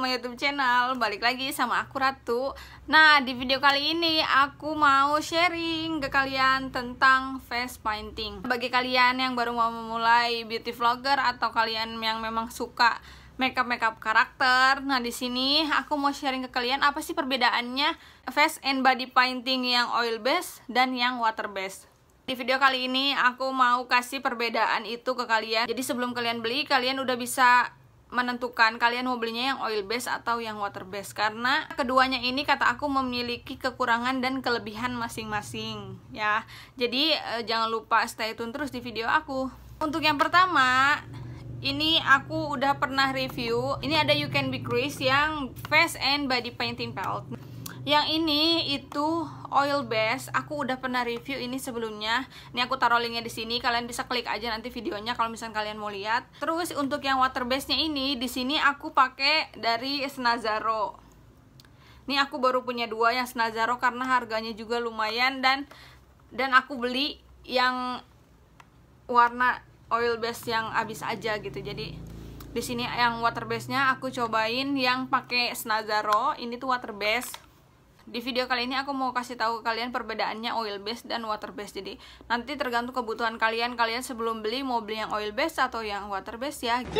sama YouTube channel Balik lagi sama aku Ratu Nah di video kali ini aku mau sharing ke kalian tentang face painting Bagi kalian yang baru mau memulai beauty vlogger Atau kalian yang memang suka makeup makeup karakter. Nah, di sini aku mau sharing ke kalian apa sih perbedaannya face and body painting yang oil based dan yang water based. Di video kali ini aku mau kasih perbedaan itu ke kalian. Jadi sebelum kalian beli, kalian udah bisa menentukan kalian mau belinya yang oil base atau yang water base karena keduanya ini kata aku memiliki kekurangan dan kelebihan masing-masing ya. Jadi eh, jangan lupa stay tune terus di video aku. Untuk yang pertama, ini aku udah pernah review. Ini ada You Can Be Chris yang face and body painting palette. Yang ini itu oil base, aku udah pernah review ini sebelumnya. Ini aku taruh linknya di sini, kalian bisa klik aja nanti videonya kalau misalnya kalian mau lihat. Terus untuk yang water base-nya ini di sini aku pakai dari Snazaro. Ini aku baru punya dua yang Snazaro karena harganya juga lumayan dan dan aku beli yang warna oil base yang abis aja gitu. Jadi di sini yang water base-nya aku cobain yang pakai Snazaro. Ini tuh water base di video kali ini aku mau kasih tahu kalian perbedaannya oil base dan water base Jadi nanti tergantung kebutuhan kalian. Kalian sebelum beli mau beli yang oil base atau yang water base ya. Gitu.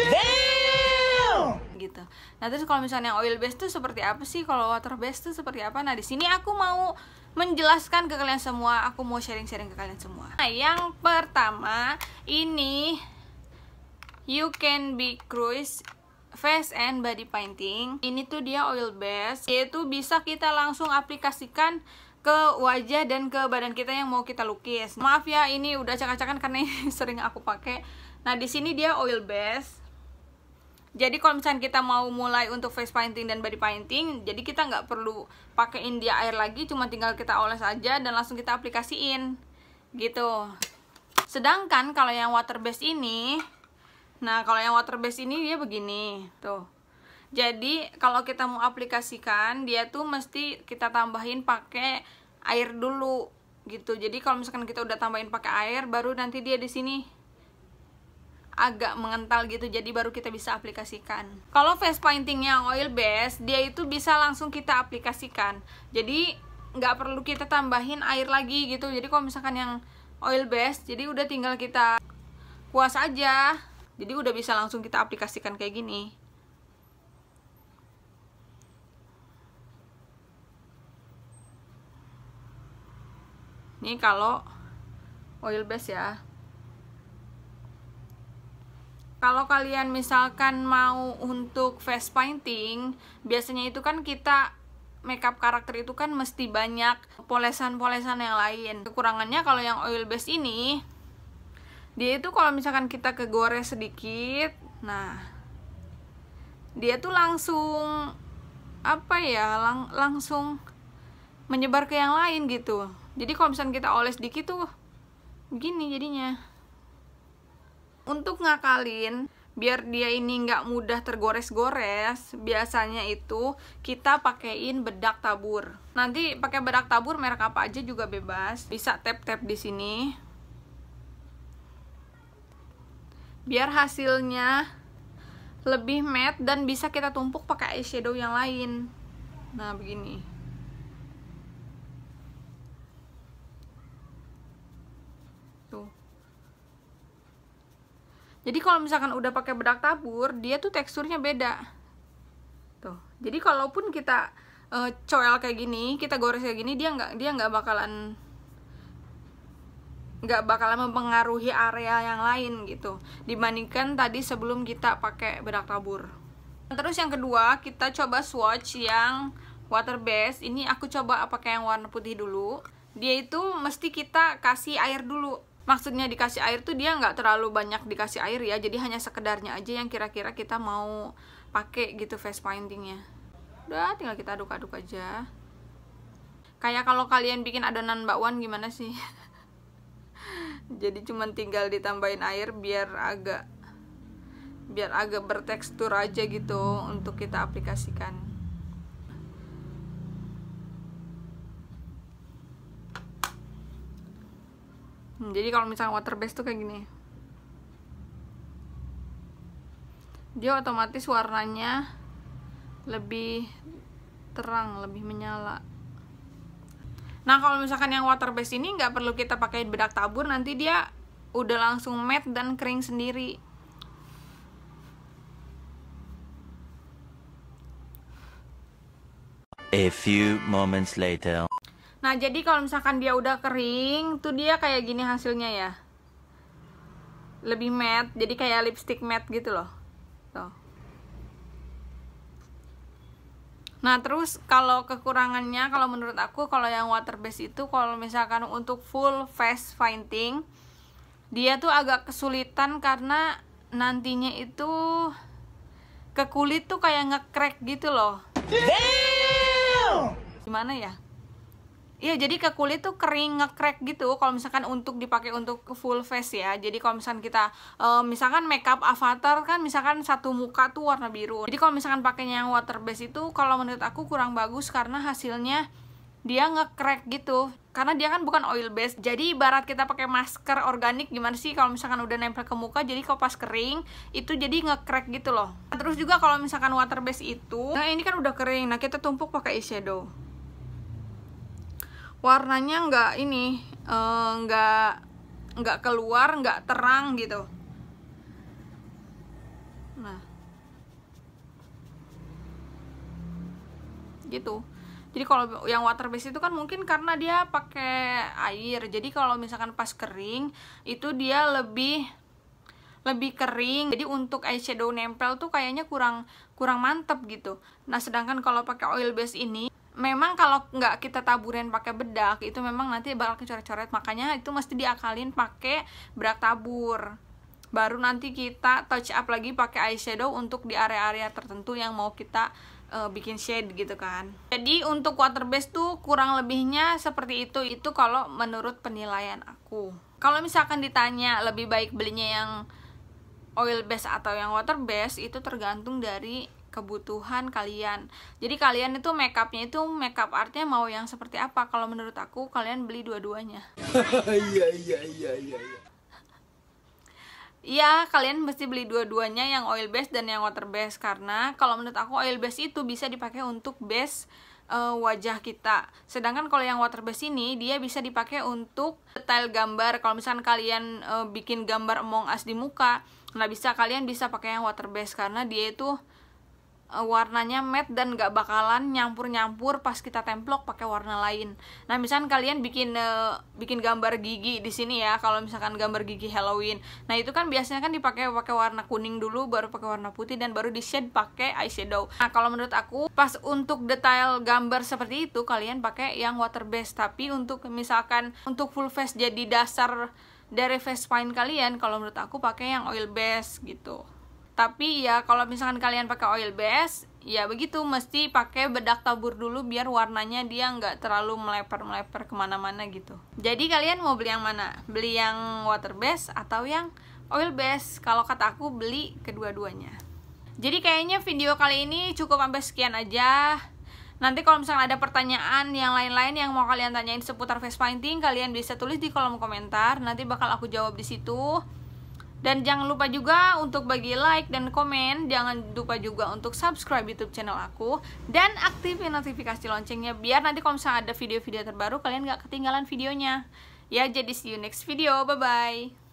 gitu. Nah terus kalau misalnya oil base tuh seperti apa sih? Kalau water base tuh seperti apa? Nah di sini aku mau menjelaskan ke kalian semua. Aku mau sharing-sharing ke kalian semua. Nah yang pertama ini you can be cruise face and body painting ini tuh dia oil base, yaitu bisa kita langsung aplikasikan ke wajah dan ke badan kita yang mau kita lukis maaf ya ini udah acak-acakan karena ini sering aku pakai nah di sini dia oil base, jadi kalau misalnya kita mau mulai untuk face painting dan body painting, jadi kita nggak perlu pakaiin dia air lagi, cuma tinggal kita oles aja dan langsung kita aplikasiin. Gitu. Sedangkan kalau yang water base ini, Nah, kalau yang water base ini dia begini, tuh. Jadi, kalau kita mau aplikasikan, dia tuh mesti kita tambahin pakai air dulu gitu. Jadi, kalau misalkan kita udah tambahin pakai air, baru nanti dia di sini agak mengental gitu jadi baru kita bisa aplikasikan kalau face painting yang oil base dia itu bisa langsung kita aplikasikan jadi nggak perlu kita tambahin air lagi gitu jadi kalau misalkan yang oil base jadi udah tinggal kita kuas aja jadi udah bisa langsung kita aplikasikan kayak gini ini kalau oil base ya kalau kalian misalkan mau untuk face painting biasanya itu kan kita makeup karakter itu kan mesti banyak polesan-polesan yang lain kekurangannya kalau yang oil base ini dia itu kalau misalkan kita kegores sedikit nah dia tuh langsung apa ya lang langsung menyebar ke yang lain gitu jadi kalau misalkan kita oles dikit tuh begini jadinya untuk ngakalin biar dia ini nggak mudah tergores-gores biasanya itu kita pakein bedak tabur nanti pakai bedak tabur merek apa aja juga bebas bisa tap-tap di sini biar hasilnya lebih matte dan bisa kita tumpuk pakai eyeshadow yang lain nah begini tuh jadi kalau misalkan udah pakai bedak tabur dia tuh teksturnya beda tuh jadi kalaupun kita uh, coel kayak gini kita gores kayak gini dia nggak dia nggak bakalan nggak bakalan mempengaruhi area yang lain gitu dibandingkan tadi sebelum kita pakai bedak tabur nah, terus yang kedua kita coba swatch yang water base ini aku coba pakai yang warna putih dulu dia itu mesti kita kasih air dulu maksudnya dikasih air tuh dia nggak terlalu banyak dikasih air ya jadi hanya sekedarnya aja yang kira-kira kita mau pakai gitu face paintingnya udah tinggal kita aduk-aduk aja kayak kalau kalian bikin adonan bakwan gimana sih jadi cuma tinggal ditambahin air biar agak biar agak bertekstur aja gitu untuk kita aplikasikan hmm, jadi kalau misalnya water base tuh kayak gini dia otomatis warnanya lebih terang lebih menyala Nah kalau misalkan yang water base ini nggak perlu kita pakai bedak tabur, nanti dia udah langsung matte dan kering sendiri. A few moments later. Nah jadi kalau misalkan dia udah kering, tuh dia kayak gini hasilnya ya. Lebih matte, jadi kayak lipstick matte gitu loh. Nah, terus kalau kekurangannya kalau menurut aku kalau yang water base itu kalau misalkan untuk full face finding dia tuh agak kesulitan karena nantinya itu ke kulit tuh kayak ngekrek gitu loh. Damn! Gimana ya? Iya jadi ke kulit tuh kering ngekrek gitu kalau misalkan untuk dipakai untuk full face ya jadi kalau misalkan kita e, misalkan makeup avatar kan misalkan satu muka tuh warna biru jadi kalau misalkan pakainya yang water base itu kalau menurut aku kurang bagus karena hasilnya dia ngekrek gitu karena dia kan bukan oil base jadi ibarat kita pakai masker organik gimana sih kalau misalkan udah nempel ke muka jadi kalau pas kering itu jadi ngekrek gitu loh terus juga kalau misalkan water base itu nah ini kan udah kering nah kita tumpuk pakai eyeshadow warnanya nggak ini uh, nggak nggak keluar nggak terang gitu nah gitu jadi kalau yang water base itu kan mungkin karena dia pakai air jadi kalau misalkan pas kering itu dia lebih lebih kering jadi untuk eyeshadow nempel tuh kayaknya kurang kurang mantep gitu nah sedangkan kalau pakai oil base ini memang kalau nggak kita taburin pakai bedak itu memang nanti bakal kecoret-coret makanya itu mesti diakalin pakai bedak tabur baru nanti kita touch up lagi pakai eyeshadow untuk di area-area tertentu yang mau kita uh, bikin shade gitu kan jadi untuk water base tuh kurang lebihnya seperti itu itu kalau menurut penilaian aku kalau misalkan ditanya lebih baik belinya yang oil base atau yang water base itu tergantung dari kebutuhan kalian. Jadi kalian itu makeupnya itu makeup artnya mau yang seperti apa? Kalau menurut aku kalian beli dua-duanya. Iya, iya iya iya iya. Iya, kalian mesti beli dua-duanya yang oil base dan yang water base karena kalau menurut aku oil base itu bisa dipakai untuk base eh, wajah kita. Sedangkan kalau yang water base ini dia bisa dipakai untuk detail gambar. Kalau misalkan kalian uh, bikin gambar emong as di muka, nah bisa kalian bisa pakai yang water base karena dia itu Eh, warnanya matte dan gak bakalan nyampur-nyampur pas kita templok pakai warna lain. Nah, misalkan kalian bikin uh, bikin gambar gigi di sini ya, kalau misalkan gambar gigi Halloween. Nah, itu kan biasanya kan dipakai pakai warna kuning dulu baru pakai warna putih dan baru di shade pakai eyeshadow. Nah, kalau menurut aku pas untuk detail gambar seperti itu kalian pakai yang water base, tapi untuk misalkan untuk full face jadi dasar dari face paint kalian kalau menurut aku pakai yang oil base gitu tapi ya kalau misalkan kalian pakai oil base ya begitu mesti pakai bedak tabur dulu biar warnanya dia nggak terlalu meleper meleper kemana-mana gitu jadi kalian mau beli yang mana beli yang water base atau yang oil base kalau kata aku beli kedua-duanya jadi kayaknya video kali ini cukup sampai sekian aja Nanti kalau misalnya ada pertanyaan yang lain-lain yang mau kalian tanyain seputar face painting, kalian bisa tulis di kolom komentar. Nanti bakal aku jawab di situ. Dan jangan lupa juga untuk bagi like dan komen Jangan lupa juga untuk subscribe youtube channel aku Dan aktifin notifikasi loncengnya Biar nanti kalau misalnya ada video-video terbaru Kalian gak ketinggalan videonya Ya jadi see you next video Bye-bye